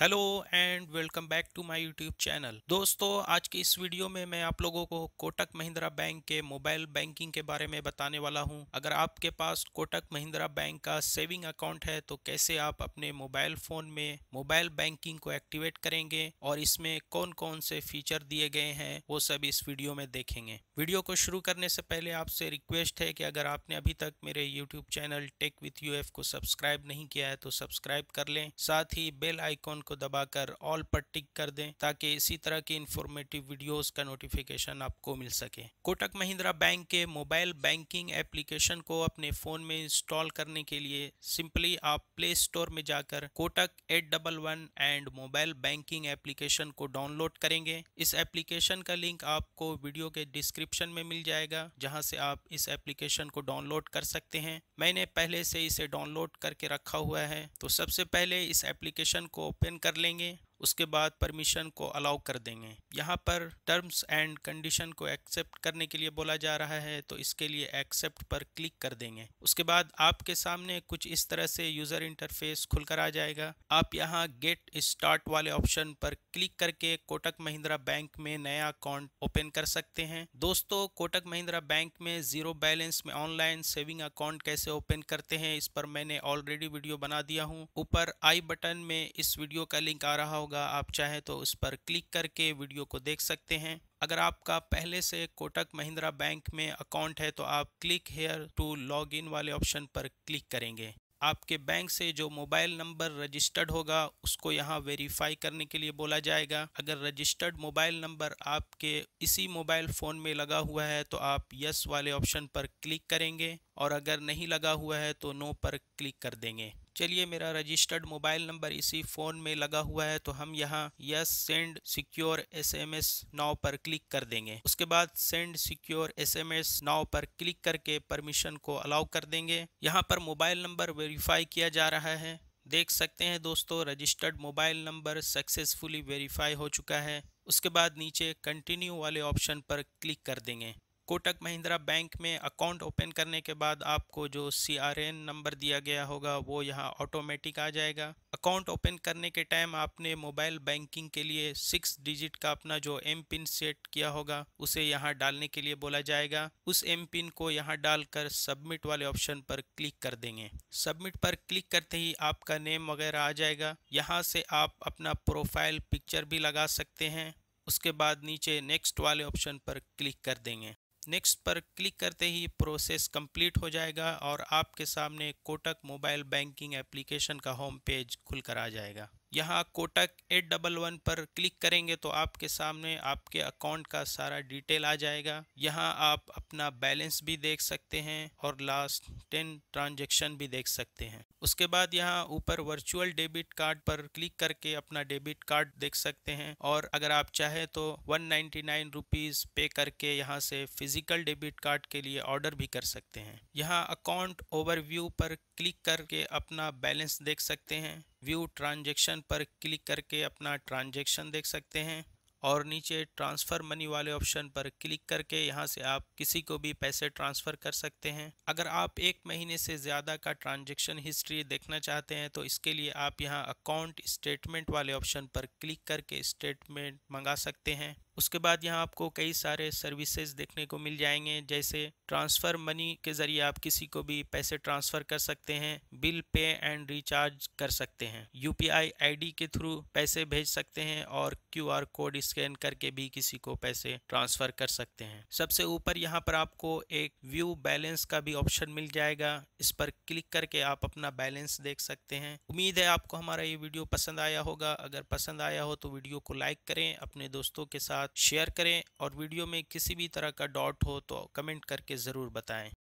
hello and welcome back to my YouTube channel दोस्तों आज के इस वीडियो में मैं आप लोगों को कोटक महिंद्रा बैंक के मोबाइल बैंकिंग के बारे में बताने वाला हूं अगर आपके पास कोटक महिंद्रा बैंक का सेविंग अकाउंट है तो कैसे आप अपने मोबाइल फ़ोन में मोबाइल बैंकिंग को एक्टिवेट करेंगे और इसमें कौन कौन से फीचर दिए गए हैं वो सब इस वीडियो में देखेंगे वीडियो को शुरू करने से पहले आपसे रिक्वेस्ट है कि अगर आपने अभी तक मेरे YouTube channel tech with you को सब्सक्राइब नहीं किया है तो सब्सक्राइब कर लें साथ ही बेल आइकॉन को दबाकर ऑल पर टिक कर दें ताकि इसी तरह की इंफॉर्मेटिव वीडियोस का नोटिफिकेशन आपको मिल सके कोटक महिंद्रा बैंक के मोबाइल बैंकिंग एप्लीकेशन को अपने फ़ोन में इंस्टॉल करने के लिए सिंपली आप प्ले स्टोर में जाकर Kotak eight double one and mobile banking application को डाउनलोड करेंगे इस एप्लीकेशन का लिंक आपको वीडियो के डिस्क्रिप्शन में मिल जाएगा जहाँ से आप इस एप्लीकेशन को डाउनलोड कर सकते हैं मैंने पहले से इसे डाउनलोड करके रखा हुआ है तो सबसे पहले इस एप्लीकेशन को ओपन कर लेंगे उसके बाद परमिशन को अलाउ कर देंगे यहाँ पर टर्म्स एंड कंडीशन को एक्सेप्ट करने के लिए बोला जा रहा है तो इसके लिए एक्सेप्ट पर क्लिक कर देंगे उसके बाद आपके सामने कुछ इस तरह से यूज़र इंटरफेस खुलकर आ जाएगा आप यहाँ गेट स्टार्ट वाले ऑप्शन पर क्लिक करके कोटक महिंद्रा बैंक में नया अकाउंट ओपन कर सकते हैं दोस्तों कोटक महिंद्रा बैंक में ज़ीरो बैलेंस में ऑनलाइन सेविंग अकाउंट कैसे ओपन करते हैं इस पर मैंने ऑलरेडी वीडियो बना दिया हूँ ऊपर आई बटन में इस वीडियो का लिंक आ रहा होगा आप चाहें तो उस पर क्लिक करके वीडियो को देख सकते हैं अगर आपका पहले से कोटक महिंद्रा बैंक में अकाउंट है तो आप click here to log in वाले ऑप्शन पर क्लिक करेंगे आपके बैंक से जो मोबाइल नंबर रजिस्टर्ड होगा उसको यहाँ वेरीफाई करने के लिए बोला जाएगा अगर रजिस्टर्ड मोबाइल नंबर आपके इसी मोबाइल फ़ोन में लगा हुआ है तो आप यस वाले ऑप्शन पर क्लिक करेंगे और अगर नहीं लगा हुआ है तो नो पर क्लिक कर देंगे चलिए मेरा रजिस्टर्ड मोबाइल नंबर इसी फ़ोन में लगा हुआ है तो हम यहाँ yes send secure S M S now पर क्लिक कर देंगे उसके बाद send secure S M S now पर क्लिक करके परमिशन को अलाउ कर देंगे यहाँ पर मोबाइल नंबर वेरीफाई किया जा रहा है देख सकते हैं दोस्तों registered mobile number successfully verify हो चुका है उसके बाद नीचे कंटिन्यू वाले ऑप्शन पर क्लिक कर देंगे कोटक महिंद्रा बैंक में अकाउंट ओपन करने के बाद आपको जो सी नंबर दिया गया होगा वो यहाँ ऑटोमेटिक आ जाएगा अकाउंट ओपन करने के टाइम आपने मोबाइल बैंकिंग के लिए सिक्स डिजिट का अपना जो एम पिन सेट किया होगा उसे यहाँ डालने के लिए बोला जाएगा उस एम पिन को यहाँ डालकर सबमिट वाले ऑप्शन पर क्लिक कर देंगे सबमिट पर क्लिक करते ही आपका नेम वगैरह आ जाएगा यहाँ से आप अपना प्रोफाइल पिक्चर भी लगा सकते हैं उसके बाद नीचे नेक्स्ट वाले ऑप्शन पर क्लिक कर देंगे नेक्स्ट पर क्लिक करते ही प्रोसेस कंप्लीट हो जाएगा और आपके सामने कोटक मोबाइल बैंकिंग एप्लीकेशन का होम पेज खुलकर आ जाएगा यहाँ कोटक एट डबल वन पर क्लिक करेंगे तो आपके सामने आपके अकाउंट का सारा डिटेल आ जाएगा यहाँ आप अपना बैलेंस भी देख सकते हैं और लास्ट टेन ट्रांजेक्शन भी देख सकते हैं उसके बाद यहाँ ऊपर वर्चुअल डेबिट कार्ड पर क्लिक करके अपना डेबिट कार्ड देख सकते हैं और अगर आप चाहे तो वन नाइन्टी नाइन रुपीज़ पे करके यहाँ से फिजिकल डेबिट कार्ड के लिए ऑर्डर भी कर सकते हैं यहाँ अकाउंट ओवरव्यू पर क्लिक करके अपना बैलेंस देख सकते हैं व्यू ट्रांजेक्शन पर क्लिक करके अपना ट्रांजेक्शन देख सकते हैं और नीचे ट्रांसफ़र मनी वाले ऑप्शन पर क्लिक करके यहाँ से आप किसी को भी पैसे ट्रांसफ़र कर सकते हैं अगर आप एक महीने से ज़्यादा का ट्रांजेक्शन हिस्ट्री देखना चाहते हैं तो इसके लिए आप यहाँ अकाउंट स्टेटमेंट वाले ऑप्शन पर क्लिक करके स्टेटमेंट मंगा सकते हैं उसके बाद यहाँ आपको कई सारे सर्विसेज देखने को मिल जाएंगे जैसे ट्रांसफ़र मनी के ज़रिए आप किसी को भी पैसे ट्रांसफ़र कर सकते हैं बिल पे एंड रिचार्ज कर सकते हैं यू पी के थ्रू पैसे भेज सकते हैं और क्यू कोड स्कैन करके भी किसी को पैसे ट्रांसफ़र कर सकते हैं सबसे ऊपर यहाँ पर आपको एक व्यू बैलेंस का भी ऑप्शन मिल जाएगा इस पर क्लिक करके आप अपना बैलेंस देख सकते हैं उम्मीद है आपको हमारा ये वीडियो पसंद आया होगा अगर पसंद आया हो तो वीडियो को लाइक करें अपने दोस्तों के साथ साथ शेयर करें और वीडियो में किसी भी तरह का डॉट हो तो कमेंट करके ज़रूर बताएं